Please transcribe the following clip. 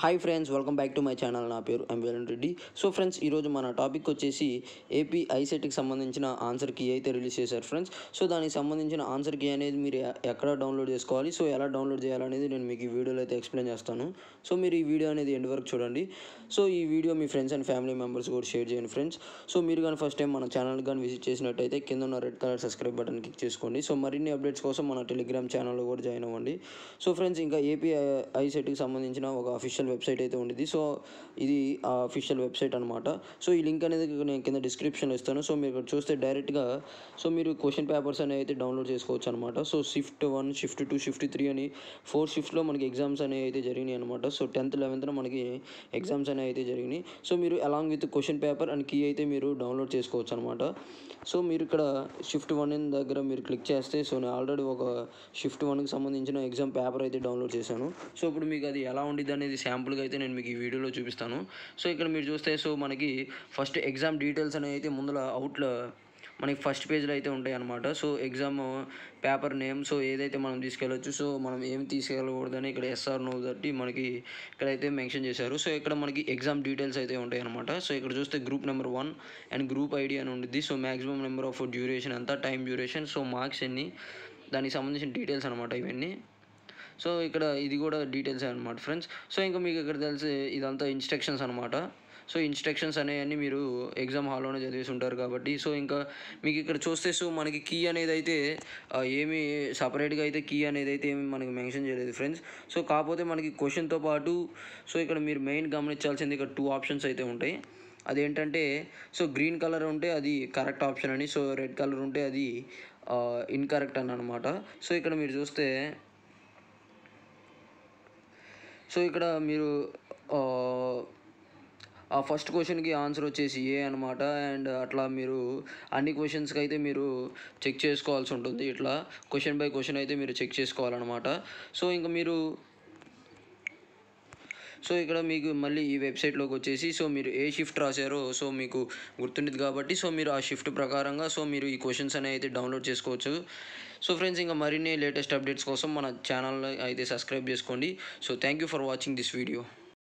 hi friends welcome back to my channel నా పేరు M Velan Reddy so friends ఈరోజు మన టాపిక్ వచ్చేసి ఏపీ ఐసెట్కి e సంబంధించిన ఆన్సర్ కీ అయితే రిలీజ్ చేశారు ఫ్రెండ్స్ సో దానికి సంబంధించిన ఆన్సర్ కీ అనేది మీరు ఎక్కడ డౌన్లోడ్ చేసుకోవాలి సో ఎలా డౌన్లోడ్ చేయాలనేది నేను మీకు ఈ వీడియోలో అయితే ఎక్స్ప్లెయిన్ చేస్తాను సో మీరు ఈ వీడియో అనేది ఎండ్ వరకు చూడండి సో ఈ వీడియో మీ ఫ్రెండ్స్ అండ్ ఫ్యామిలీ మెంబర్స్ కూడా షేర్ చేయండి ఫ్రెండ్స్ సో మీరు కానీ ఫస్ట్ టైం మన ఛానల్ కానీ విజిట్ చేసినట్టయితే కింద ఉన్న red colour subscribe button click చేసుకోండి సో మరిన్ని అప్డేట్స్ కోసం మన టెలిగ్రామ్ ఛానల్లో కూడా జాయిన్ అవ్వండి సో ఫ్రెండ్స్ ఇంకా ఏపీ ఐసెట్కి e సంబంధించిన ఒక అఫీషియల్ అఫీషియల్ వెబ్సైట్ అయితే ఉండేది సో ఇది అఫీషియల్ వెబ్సైట్ అనమాట సో ఈ లింక్ అనేది నేను కింద డిస్క్రిప్షన్ ఇస్తాను సో మీరు చూస్తే డైరెక్ట్గా సో మీరు క్వశ్చన్ పేపర్స్ అనేవి అయితే డౌన్లోడ్ చేసుకోవచ్చు అనమాట so shift one shift two shift three అని ఫోర్ షిఫ్ట్లో మనకి ఎగ్జామ్స్ అనేవి అయితే జరిగినాయి అనమాట సో టెన్త్ లెవెన్త్న మనకి ఎగ్జామ్స్ అనేవి అయితే జరిగినాయి సో మీరు along with question paper and key అయితే మీరు డౌన్లోడ్ చేసుకోవచ్చు అనమాట సో మీరు ఇక్కడ షిఫ్ట్ వన్ దగ్గర మీరు క్లిక్ చేస్తే సో నేను ఆల్రెడీ ఒక షిఫ్ట్ వన్కి సంబంధించిన ఎగ్జామ్ పేపర్ అయితే డౌన్లోడ్ చేశాను సో ఇప్పుడు మీకు అది ఎలా ఉండేది అనేది శాంపుల్గా అయితే నేను మీకు ఈ వీడియోలో చూపిస్తాను సో ఇక్కడ మీరు చూస్తే సో మనకి ఫస్ట్ ఎగ్జామ్ డీటెయిల్స్ అనేవి అయితే ముందర అవుట్లో మనకి ఫస్ట్ పేజ్లో అయితే ఉంటాయి అన్నమాట so exam paper name so ఏదైతే మనం తీసుకెళ్ళొచ్చు సో మనం ఏం తీసుకెళ్ళకూడదని ఇక్కడ ఎస్ఆర్ నో తట్టి మనకి ఇక్కడైతే మెన్షన్ చేశారు సో ఇక్కడ మనకి ఎగ్జామ్ డీటెయిల్స్ అయితే ఉంటాయి అన్నమాట సో ఇక్కడ చూస్తే group number one and group ID అని ఉంటుంది so maximum number of duration అంతా టైం డ్యూరేషన్ సో మార్క్స్ ఎన్ని దానికి సంబంధించిన డీటెయిల్స్ అనమాట ఇవన్నీ సో ఇక్కడ ఇది కూడా డీటెయిల్స్ అనమాట ఫ్రెండ్స్ సో ఇంకా మీకు ఇక్కడ తెలిసి ఇదంతా ఇన్స్ట్రక్షన్స్ అనమాట సో ఇన్స్ట్రక్షన్స్ అనేవన్నీ మీరు ఎగ్జామ్ హాల్లోనే చదివేసి ఉంటారు కాబట్టి సో ఇంకా మీకు ఇక్కడ చూస్తే సో మనకి కీ అనేది అయితే ఏమి సపరేట్గా అయితే కీ అనేది అయితే ఏమి మనకి మెన్షన్ చేయలేదు ఫ్రెండ్స్ సో కాకపోతే మనకి క్వశ్చన్తో పాటు సో ఇక్కడ మీరు మెయిన్ గమనించాల్సింది ఇక్కడ టూ ఆప్షన్స్ అయితే ఉంటాయి అదేంటంటే సో గ్రీన్ కలర్ ఉంటే అది కరెక్ట్ ఆప్షన్ అని సో రెడ్ కలర్ ఉంటే అది ఇన్కరెక్ట్ అని అనమాట సో ఇక్కడ మీరు చూస్తే సో ఇక్కడ మీరు ఆ ఫస్ట్ క్వశ్చన్కి ఆన్సర్ వచ్చేసి ఏ అనమాట అండ్ అట్లా మీరు అన్ని క్వశ్చన్స్కి అయితే మీరు చెక్ చేసుకోవాల్సి ఉంటుంది ఇట్లా క్వశ్చన్ బై క్వశ్చన్ అయితే మీరు చెక్ చేసుకోవాలన్నమాట సో ఇంకా మీరు సో ఇక్కడ మీకు మళ్ళీ ఈ వెబ్సైట్లోకి వచ్చేసి సో మీరు ఏ షిఫ్ట్ రాశారో సో మీకు గుర్తుండేది కాబట్టి సో మీరు ఆ షిఫ్ట్ ప్రకారంగా సో మీరు ఈ క్వశ్చన్స్ అనేవి అయితే డౌన్లోడ్ చేసుకోవచ్చు సో ఫ్రెండ్స్ ఇంకా మరిన్ని లేటెస్ట్ అప్డేట్స్ కోసం మన ఛానల్ అయితే సబ్స్క్రైబ్ చేసుకోండి so thank you for watching this video